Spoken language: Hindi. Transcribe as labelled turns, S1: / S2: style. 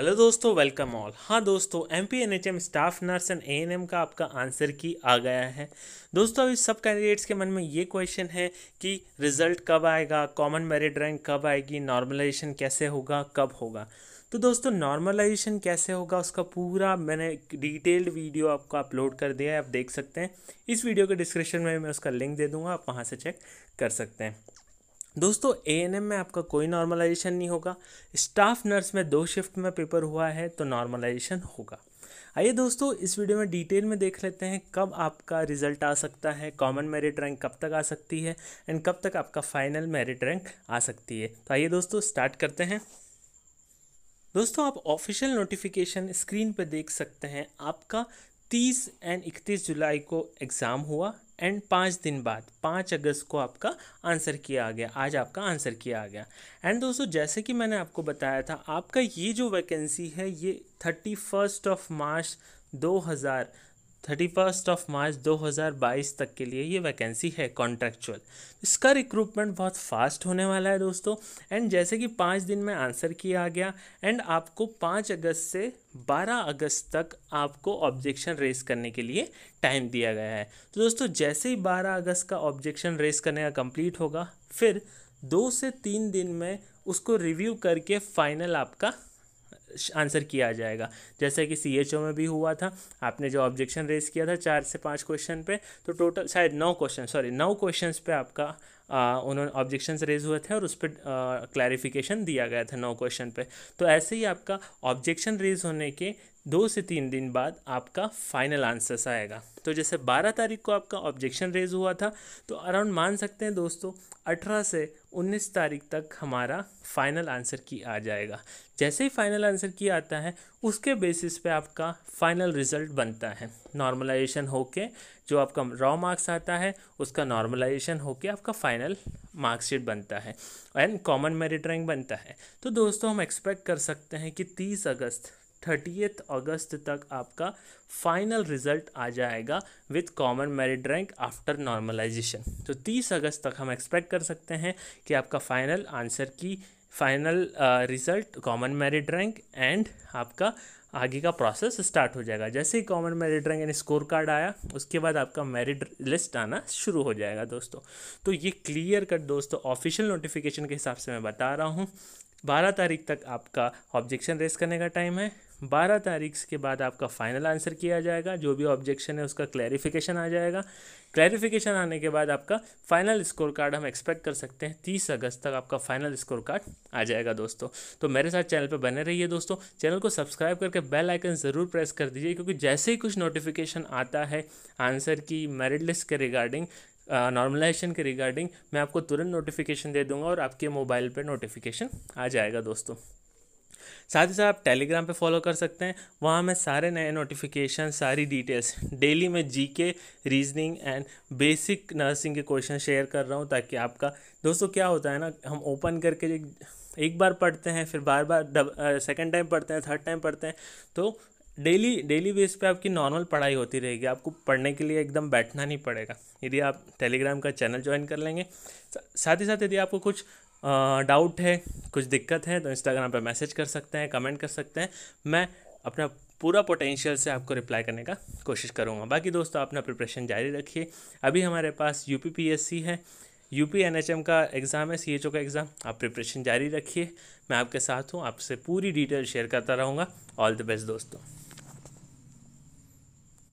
S1: हेलो दोस्तों वेलकम ऑल हाँ दोस्तों M P N H M staff nurse and A N M का आपका आंसर की आ गया है दोस्तों अभी सब कैंडिडेट्स के मन में ये क्वेश्चन है कि रिजल्ट कब आएगा कॉमन मेरिट रैंक कब आएगी नॉर्मलाइजेशन कैसे होगा कब होगा तो दोस्तों नॉर्मलाइजेशन कैसे होगा उसका पूरा मैंने डिटेल्ड वीडियो आपको अपलोड कर दिया है आप देख सकते हैं इस वीडियो के डिस्क्रिप्शन में मैं उसका लिंक दे दूँगा आप वहाँ से चेक कर सकते हैं दोस्तों ए एन एम में आपका कोई नॉर्मलाइजेशन नहीं होगा स्टाफ नर्स में दो शिफ्ट में पेपर हुआ है तो नॉर्मलाइजेशन होगा आइए दोस्तों इस वीडियो में डिटेल में देख लेते हैं कब आपका रिजल्ट आ सकता है कॉमन मेरिट रैंक कब तक आ सकती है एंड कब तक आपका फाइनल मेरिट रैंक आ सकती है तो आइए दोस्तों स्टार्ट करते हैं दोस्तों आप ऑफिशियल नोटिफिकेशन स्क्रीन पर देख सकते हैं आपका 30 एंड 31 जुलाई को एग्ज़ाम हुआ एंड पाँच दिन बाद पाँच अगस्त को आपका आंसर किया आ गया आज आपका आंसर किया आ गया एंड दोस्तों जैसे कि मैंने आपको बताया था आपका ये जो वैकेंसी है ये थर्टी फर्स्ट ऑफ मार्च दो हज़ार थर्टी फर्स्ट ऑफ मार्च 2022 तक के लिए ये वैकेंसी है कॉन्ट्रेक्चुअल इसका रिक्रूटमेंट बहुत फास्ट होने वाला है दोस्तों एंड जैसे कि पाँच दिन में आंसर किया गया एंड आपको पाँच अगस्त से बारह अगस्त तक आपको ऑब्जेक्शन रेस करने के लिए टाइम दिया गया है तो दोस्तों जैसे ही बारह अगस्त का ऑब्जेक्शन रेस करने का कंप्लीट होगा फिर दो से तीन दिन में उसको रिव्यू करके फाइनल आपका आंसर किया जाएगा जैसा कि सी एच ओ में भी हुआ था आपने जो ऑब्जेक्शन रेज किया था चार से पाँच क्वेश्चन पे तो टोटल शायद नौ क्वेश्चन सॉरी नौ क्वेश्चन पे आपका उन्होंने ऑब्जेक्शन रेज हुए थे और उस पर क्लैरिफिकेशन दिया गया था नौ क्वेश्चन पे तो ऐसे ही आपका ऑब्जेक्शन रेज होने के दो से तीन दिन बाद आपका फाइनल आंसर्स आएगा तो जैसे बारह तारीख को आपका ऑब्जेक्शन रेज हुआ था तो अराउंड मान सकते हैं दोस्तों अठारह से उन्नीस तारीख तक हमारा फाइनल आंसर की आ जाएगा जैसे ही फाइनल आंसर की आता है उसके बेसिस पे आपका फाइनल रिजल्ट बनता है नॉर्मलाइजेशन होके जो आपका रॉ मार्क्स आता है उसका नॉर्मलाइजेशन होके आपका फाइनल मार्कशीट बनता है एंड कॉमन मेरिट रैंक बनता है तो दोस्तों हम एक्सपेक्ट कर सकते हैं कि तीस अगस्त थर्टीथ अगस्त तक आपका फाइनल रिजल्ट आ जाएगा with common merit rank after normalization तो 30 अगस्त तक हम एक्सपेक्ट कर सकते हैं कि आपका final answer key final result common merit rank and आपका आगे का प्रोसेस स्टार्ट हो जाएगा जैसे ही कॉमन मेरिट रैंक यानी स्कोर कार्ड आया उसके बाद आपका मेरिट लिस्ट आना शुरू हो जाएगा दोस्तों तो ये क्लियर कट दोस्तों ऑफिशियल नोटिफिकेशन के हिसाब से मैं बता रहा हूँ बारह तारीख तक आपका ऑब्जेक्शन रेस करने का टाइम है बारह तारीख के बाद आपका फाइनल आंसर किया जाएगा जो भी ऑब्जेक्शन है उसका क्लैरिफिकेशन आ जाएगा क्लैरिफिकेशन आने के बाद आपका फाइनल स्कोर कार्ड हम एक्सपेक्ट कर सकते हैं तीस अगस्त तक आपका फाइनल स्कोर कार्ड आ जाएगा दोस्तों तो मेरे साथ चैनल पर बने रहिए दोस्तों चैनल को सब्सक्राइब करके बेल आइकन ज़रूर प्रेस कर दीजिए क्योंकि जैसे ही कुछ नोटिफिकेशन आता है आंसर की मेरिट लिस्ट के रिगार्डिंग नॉर्मलाइजेशन के रिगार्डिंग मैं आपको तुरंत नोटिफिकेशन दे दूंगा और आपके मोबाइल पर नोटिफिकेशन आ जाएगा दोस्तों साथ ही साथ आप टेलीग्राम पे फॉलो कर सकते हैं वहाँ मैं सारे नए नोटिफिकेशन सारी डिटेल्स डेली मैं G K reasoning and basic nursing के क्वेश्चन शेयर कर रहा हूँ ताकि आपका दोस्तों क्या होता है ना हम ओपन करके एक बार पढ़ते हैं फिर बार बार सेकेंड टाइम पढ़ते हैं थर्ड टाइम पढ़ते हैं तो डेली डेली बेस पे आपकी नॉर्मल पढ़ाई होती रहेगी आपको पढ़ने के लिए एकदम बैठना नहीं पड़ेगा यदि आप टेलीग्राम का चैनल ज्वाइन कर लेंगे साथ ही साथ यदि आपको कुछ डाउट है कुछ दिक्कत है तो इंस्टाग्राम पर मैसेज कर सकते हैं कमेंट कर सकते हैं मैं अपना पूरा पोटेंशियल से आपको रिप्लाई करने का कोशिश करूँगा बाकी दोस्तों अपना प्रिपरेशन जारी रखिए अभी हमारे पास यू है U P N H M का एग्ज़ाम है सी एच ओ का एग्ज़ाम आप प्रिपरेशन जारी रखिए मैं आपके साथ हूँ आपसे पूरी डिटेल शेयर करता रहूँगा ऑल द बेस्ट दोस्तों